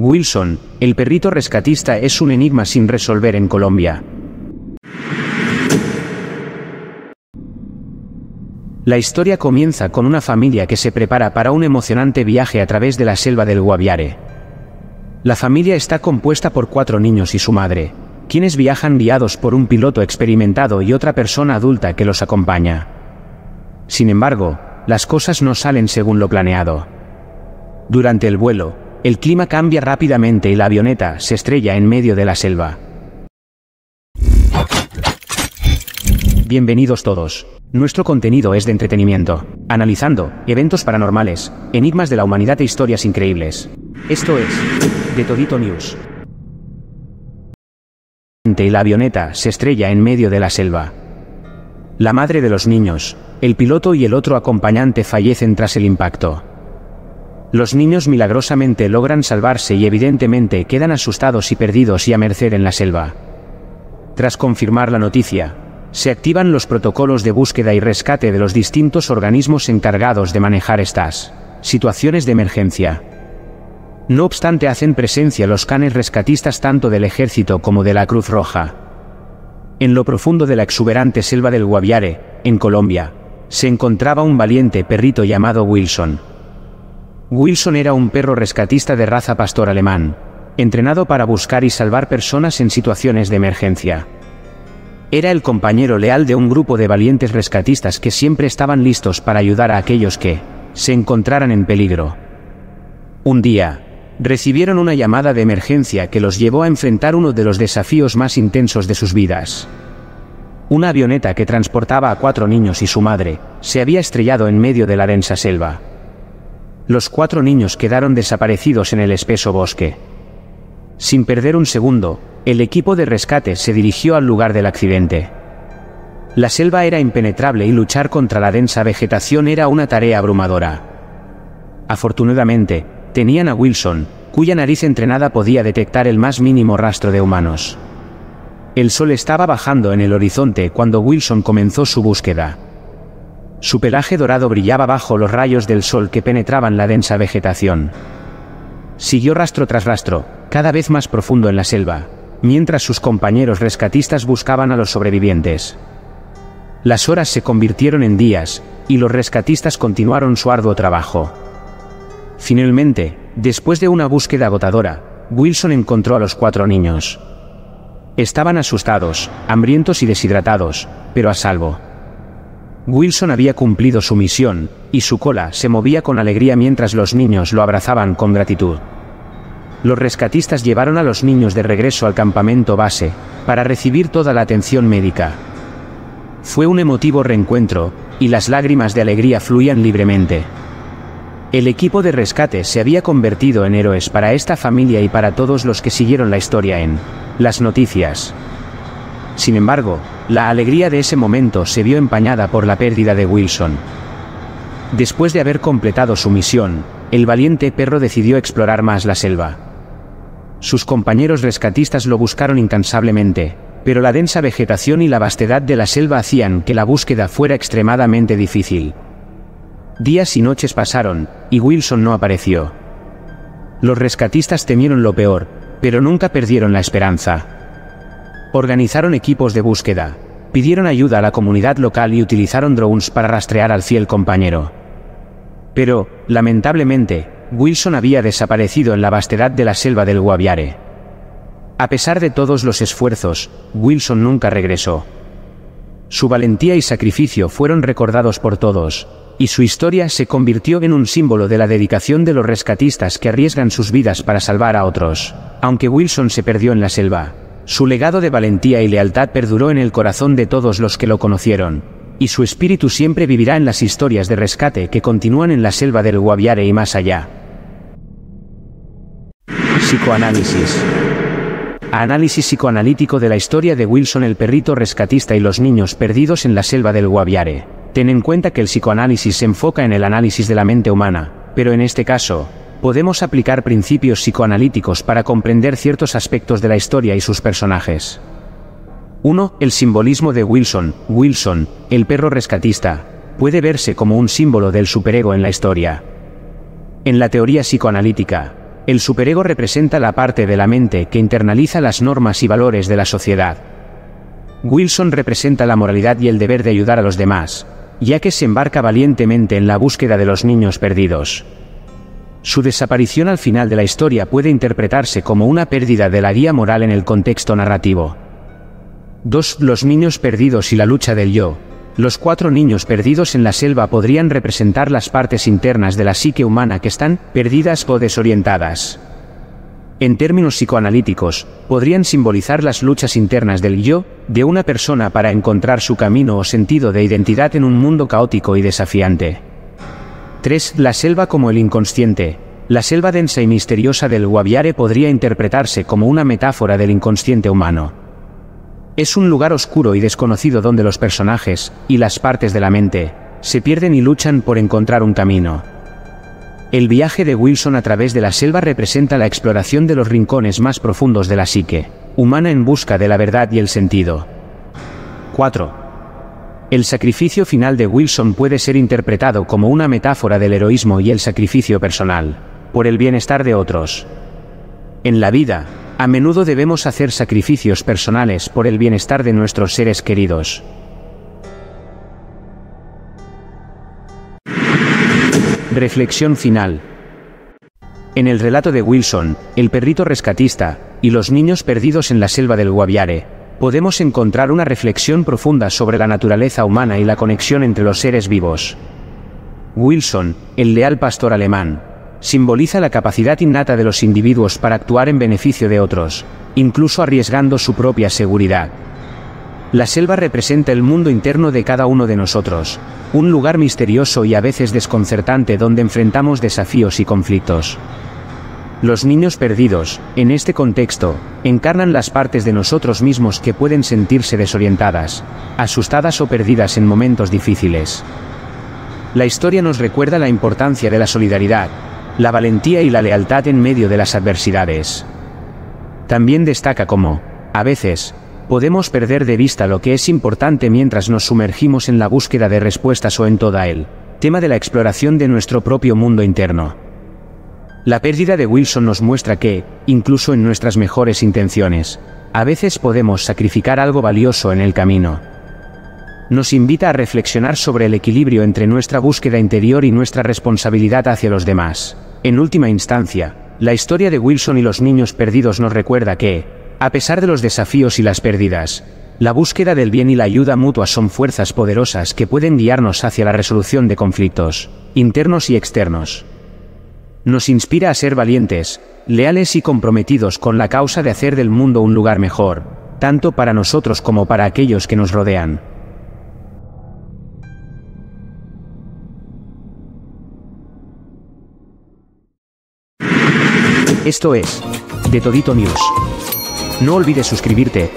Wilson, el perrito rescatista es un enigma sin resolver en Colombia. La historia comienza con una familia que se prepara para un emocionante viaje a través de la selva del Guaviare. La familia está compuesta por cuatro niños y su madre, quienes viajan guiados por un piloto experimentado y otra persona adulta que los acompaña. Sin embargo, las cosas no salen según lo planeado. Durante el vuelo, el clima cambia rápidamente y la avioneta se estrella en medio de la selva. Bienvenidos todos. Nuestro contenido es de entretenimiento, analizando eventos paranormales, enigmas de la humanidad e historias increíbles. Esto es De Todito News. Y la avioneta se estrella en medio de la selva. La madre de los niños, el piloto y el otro acompañante fallecen tras el impacto. Los niños milagrosamente logran salvarse y evidentemente quedan asustados y perdidos y a merced en la selva. Tras confirmar la noticia, se activan los protocolos de búsqueda y rescate de los distintos organismos encargados de manejar estas situaciones de emergencia. No obstante hacen presencia los canes rescatistas tanto del ejército como de la Cruz Roja. En lo profundo de la exuberante selva del Guaviare, en Colombia, se encontraba un valiente perrito llamado Wilson, Wilson era un perro rescatista de raza pastor alemán, entrenado para buscar y salvar personas en situaciones de emergencia. Era el compañero leal de un grupo de valientes rescatistas que siempre estaban listos para ayudar a aquellos que se encontraran en peligro. Un día, recibieron una llamada de emergencia que los llevó a enfrentar uno de los desafíos más intensos de sus vidas. Una avioneta que transportaba a cuatro niños y su madre se había estrellado en medio de la densa selva los cuatro niños quedaron desaparecidos en el espeso bosque. Sin perder un segundo, el equipo de rescate se dirigió al lugar del accidente. La selva era impenetrable y luchar contra la densa vegetación era una tarea abrumadora. Afortunadamente, tenían a Wilson, cuya nariz entrenada podía detectar el más mínimo rastro de humanos. El sol estaba bajando en el horizonte cuando Wilson comenzó su búsqueda. Su pelaje dorado brillaba bajo los rayos del sol que penetraban la densa vegetación. Siguió rastro tras rastro, cada vez más profundo en la selva, mientras sus compañeros rescatistas buscaban a los sobrevivientes. Las horas se convirtieron en días, y los rescatistas continuaron su arduo trabajo. Finalmente, después de una búsqueda agotadora, Wilson encontró a los cuatro niños. Estaban asustados, hambrientos y deshidratados, pero a salvo. Wilson había cumplido su misión, y su cola se movía con alegría mientras los niños lo abrazaban con gratitud. Los rescatistas llevaron a los niños de regreso al campamento base, para recibir toda la atención médica. Fue un emotivo reencuentro, y las lágrimas de alegría fluían libremente. El equipo de rescate se había convertido en héroes para esta familia y para todos los que siguieron la historia en las noticias. Sin embargo, la alegría de ese momento se vio empañada por la pérdida de Wilson. Después de haber completado su misión, el valiente perro decidió explorar más la selva. Sus compañeros rescatistas lo buscaron incansablemente, pero la densa vegetación y la vastedad de la selva hacían que la búsqueda fuera extremadamente difícil. Días y noches pasaron, y Wilson no apareció. Los rescatistas temieron lo peor, pero nunca perdieron la esperanza. Organizaron equipos de búsqueda, pidieron ayuda a la comunidad local y utilizaron drones para rastrear al fiel compañero. Pero, lamentablemente, Wilson había desaparecido en la vastedad de la selva del Guaviare. A pesar de todos los esfuerzos, Wilson nunca regresó. Su valentía y sacrificio fueron recordados por todos, y su historia se convirtió en un símbolo de la dedicación de los rescatistas que arriesgan sus vidas para salvar a otros, aunque Wilson se perdió en la selva. Su legado de valentía y lealtad perduró en el corazón de todos los que lo conocieron, y su espíritu siempre vivirá en las historias de rescate que continúan en la selva del Guaviare y más allá. Psicoanálisis. Análisis psicoanalítico de la historia de Wilson el perrito rescatista y los niños perdidos en la selva del Guaviare. Ten en cuenta que el psicoanálisis se enfoca en el análisis de la mente humana, pero en este caso, podemos aplicar principios psicoanalíticos para comprender ciertos aspectos de la historia y sus personajes. 1. El simbolismo de Wilson, Wilson, el perro rescatista, puede verse como un símbolo del superego en la historia. En la teoría psicoanalítica, el superego representa la parte de la mente que internaliza las normas y valores de la sociedad. Wilson representa la moralidad y el deber de ayudar a los demás, ya que se embarca valientemente en la búsqueda de los niños perdidos. Su desaparición al final de la historia puede interpretarse como una pérdida de la guía moral en el contexto narrativo. 2. Los niños perdidos y la lucha del yo. Los cuatro niños perdidos en la selva podrían representar las partes internas de la psique humana que están perdidas o desorientadas. En términos psicoanalíticos, podrían simbolizar las luchas internas del yo de una persona para encontrar su camino o sentido de identidad en un mundo caótico y desafiante. 3. La selva como el inconsciente. La selva densa y misteriosa del Guaviare podría interpretarse como una metáfora del inconsciente humano. Es un lugar oscuro y desconocido donde los personajes, y las partes de la mente, se pierden y luchan por encontrar un camino. El viaje de Wilson a través de la selva representa la exploración de los rincones más profundos de la psique, humana en busca de la verdad y el sentido. 4. El sacrificio final de Wilson puede ser interpretado como una metáfora del heroísmo y el sacrificio personal, por el bienestar de otros. En la vida, a menudo debemos hacer sacrificios personales por el bienestar de nuestros seres queridos. Reflexión final. En el relato de Wilson, el perrito rescatista, y los niños perdidos en la selva del Guaviare, podemos encontrar una reflexión profunda sobre la naturaleza humana y la conexión entre los seres vivos. Wilson, el leal pastor alemán, simboliza la capacidad innata de los individuos para actuar en beneficio de otros, incluso arriesgando su propia seguridad. La selva representa el mundo interno de cada uno de nosotros, un lugar misterioso y a veces desconcertante donde enfrentamos desafíos y conflictos. Los niños perdidos, en este contexto, encarnan las partes de nosotros mismos que pueden sentirse desorientadas, asustadas o perdidas en momentos difíciles. La historia nos recuerda la importancia de la solidaridad, la valentía y la lealtad en medio de las adversidades. También destaca cómo, a veces, podemos perder de vista lo que es importante mientras nos sumergimos en la búsqueda de respuestas o en toda el tema de la exploración de nuestro propio mundo interno. La pérdida de Wilson nos muestra que, incluso en nuestras mejores intenciones, a veces podemos sacrificar algo valioso en el camino. Nos invita a reflexionar sobre el equilibrio entre nuestra búsqueda interior y nuestra responsabilidad hacia los demás. En última instancia, la historia de Wilson y los niños perdidos nos recuerda que, a pesar de los desafíos y las pérdidas, la búsqueda del bien y la ayuda mutua son fuerzas poderosas que pueden guiarnos hacia la resolución de conflictos, internos y externos nos inspira a ser valientes, leales y comprometidos con la causa de hacer del mundo un lugar mejor, tanto para nosotros como para aquellos que nos rodean. Esto es, de Todito News. No olvides suscribirte,